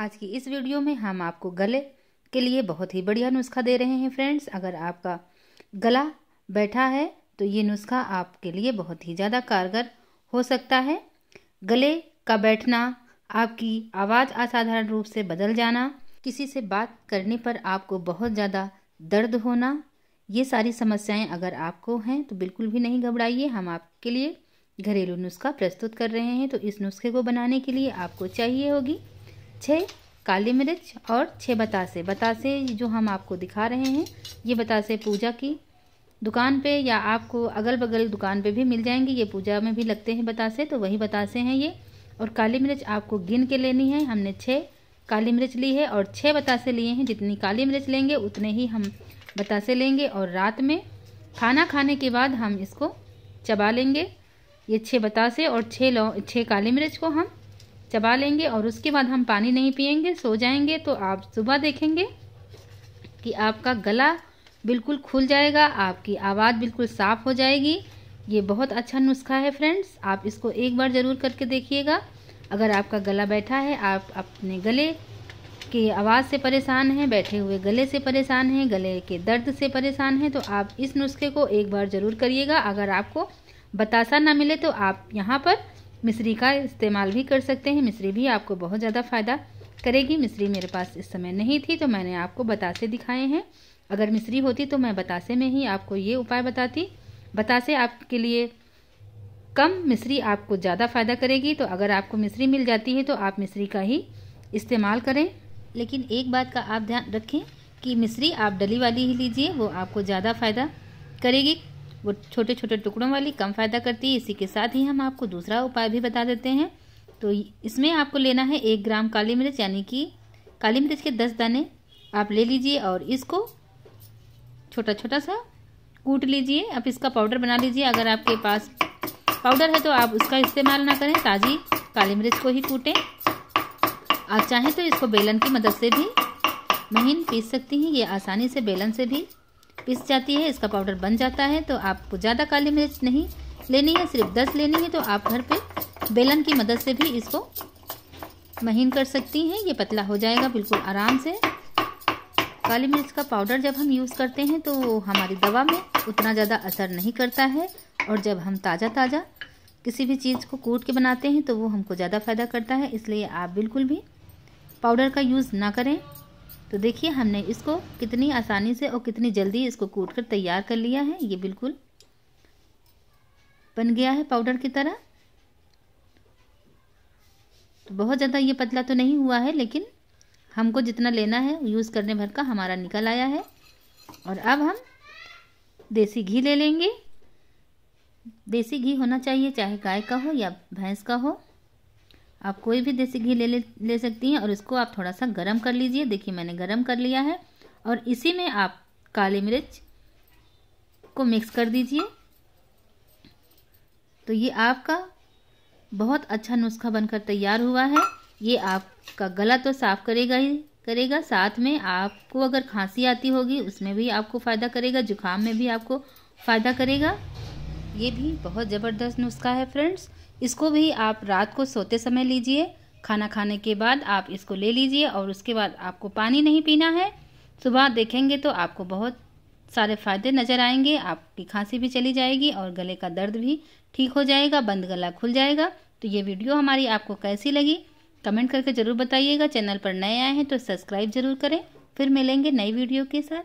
आज की इस वीडियो में हम आपको गले के लिए बहुत ही बढ़िया नुस्खा दे रहे हैं फ्रेंड्स अगर आपका गला बैठा है तो ये नुस्खा आपके लिए बहुत ही ज़्यादा कारगर हो सकता है गले का बैठना आपकी आवाज़ असाधारण रूप से बदल जाना किसी से बात करने पर आपको बहुत ज़्यादा दर्द होना ये सारी समस्याएं अगर आपको हैं तो बिल्कुल भी नहीं घबराइए हम आपके लिए घरेलू नुस्खा प्रस्तुत कर रहे हैं तो इस नुस्खे को बनाने के लिए आपको चाहिए होगी छः काली मिर्च और छः बतासे बतासे जो हम आपको दिखा रहे हैं ये बतासे पूजा की दुकान पे या आपको अगल बगल दुकान पे भी मिल जाएंगे ये पूजा में भी लगते हैं बतासे तो वही बतासे हैं ये और काली मिर्च आपको गिन के लेनी है हमने छः काली मिर्च ली है और छः बतासे लिए हैं जितनी काली मिर्च लेंगे उतने ही हम बतासे लेंगे और रात में खाना खाने के बाद हम इसको चबा लेंगे ये छः बतासे और छः लौ छः काली मिर्च को हम चबा लेंगे और उसके बाद हम पानी नहीं पियेंगे सो जाएंगे तो आप सुबह देखेंगे कि आपका गला बिल्कुल खुल जाएगा आपकी आवाज़ बिल्कुल साफ़ हो जाएगी ये बहुत अच्छा नुस्खा है फ्रेंड्स आप इसको एक बार ज़रूर करके देखिएगा अगर आपका गला बैठा है आप अपने गले की आवाज़ से परेशान हैं बैठे हुए गले से परेशान हैं गले के दर्द से परेशान हैं तो आप इस नुस्खे को एक बार ज़रूर करिएगा अगर आपको बतासा ना मिले तो आप यहाँ पर मिश्री का इस्तेमाल भी कर सकते हैं मिश्री भी आपको बहुत ज़्यादा फ़ायदा करेगी मिश्री मेरे पास इस समय नहीं थी तो मैंने आपको बतासे दिखाए हैं अगर मिश्री होती तो मैं बतासे में ही आपको ये उपाय बताती बतासे आपके लिए कम मिश्री आपको ज़्यादा फ़ायदा करेगी तो अगर आपको मिश्री मिल जाती है तो आप मिश्री का ही इस्तेमाल करें लेकिन एक बात का आप ध्यान रखें कि मिश्री आप डली वाली ही लीजिए वो आपको ज़्यादा फ़ायदा करेगी वो छोटे छोटे टुकड़ों वाली कम फ़ायदा करती है इसी के साथ ही हम आपको दूसरा उपाय भी बता देते हैं तो इसमें आपको लेना है एक ग्राम काली मिर्च यानी कि काली मिर्च के दस दाने आप ले लीजिए और इसको छोटा छोटा सा कूट लीजिए आप इसका पाउडर बना लीजिए अगर आपके पास पाउडर है तो आप उसका इस्तेमाल ना करें ताज़ी काली मिर्च को ही कूटें आप चाहें तो इसको बेलन की मदद से भी महीन पीस सकती हैं ये आसानी से बेलन से भी पिस जाती है इसका पाउडर बन जाता है तो आपको ज़्यादा काली मिर्च नहीं लेनी है सिर्फ दस लेनी है तो आप घर पे बेलन की मदद से भी इसको महीन कर सकती हैं ये पतला हो जाएगा बिल्कुल आराम से काली मिर्च का पाउडर जब हम यूज़ करते हैं तो हमारी दवा में उतना ज़्यादा असर नहीं करता है और जब हम ताज़ा ताज़ा किसी भी चीज़ को कूट के बनाते हैं तो वो हमको ज़्यादा फ़ायदा करता है इसलिए आप बिल्कुल भी पाउडर का यूज़ ना करें तो देखिए हमने इसको कितनी आसानी से और कितनी जल्दी इसको कूट कर तैयार कर लिया है ये बिल्कुल बन गया है पाउडर की तरह तो बहुत ज़्यादा ये पतला तो नहीं हुआ है लेकिन हमको जितना लेना है यूज़ करने भर का हमारा निकल आया है और अब हम देसी घी ले लेंगे देसी घी होना चाहिए चाहे गाय का हो या भैंस का हो आप कोई भी देसी घी ले ले, ले सकती हैं और इसको आप थोड़ा सा गर्म कर लीजिए देखिए मैंने गर्म कर लिया है और इसी में आप काली मिर्च को मिक्स कर दीजिए तो ये आपका बहुत अच्छा नुस्खा बनकर तैयार हुआ है ये आपका गला तो साफ़ करेगा ही करेगा साथ में आपको अगर खांसी आती होगी उसमें भी आपको फ़ायदा करेगा जुकाम में भी आपको फ़ायदा करेगा ये भी बहुत ज़बरदस्त नुस्खा है फ्रेंड्स इसको भी आप रात को सोते समय लीजिए खाना खाने के बाद आप इसको ले लीजिए और उसके बाद आपको पानी नहीं पीना है सुबह देखेंगे तो आपको बहुत सारे फायदे नज़र आएंगे आपकी खांसी भी चली जाएगी और गले का दर्द भी ठीक हो जाएगा बंद गला खुल जाएगा तो ये वीडियो हमारी आपको कैसी लगी कमेंट करके ज़रूर बताइएगा चैनल पर नए आए हैं तो सब्सक्राइब ज़रूर करें फिर मिलेंगे नई वीडियो के साथ